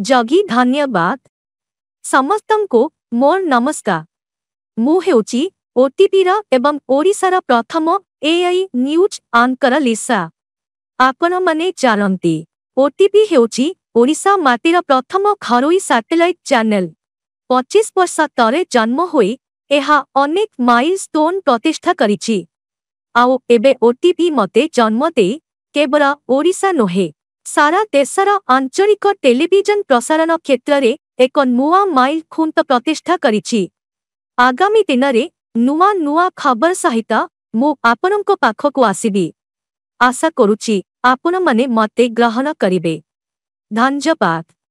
जगी धन्यवाद समस्त को मोर नमस्कार मुझे ओटीपी एवं ओडार प्रथम एआई न्यूज आंकर लिशा आपण मैने जानती ओटीपी होशा मटीर प्रथम घर साटेलैट चेल पचिश वर्ष तेरे जन्म हो यह अनेक माइल स्टोन प्रतिष्ठा करो एवं ओटीपी मते जन्म केवल ओडा नुहे ସାରା ଦେଶର ଆଞ୍ଚଳିକ ଟେଲିଭିଜନ ପ୍ରସାରଣ କ୍ଷେତ୍ରରେ ଏକ ନୂଆ ମାଇଲ ଖୁଣ୍ଟ ପ୍ରତିଷ୍ଠା କରିଛି ଆଗାମୀ ଦିନରେ ନୂଆ ନୂଆ ଖବର ସହିତ ମୁଁ ଆପଣଙ୍କ ପାଖକୁ ଆସିବି ଆଶା କରୁଛି ଆପଣମାନେ ମୋତେ ଗ୍ରହଣ କରିବେ ଧନ୍ୟବାଦ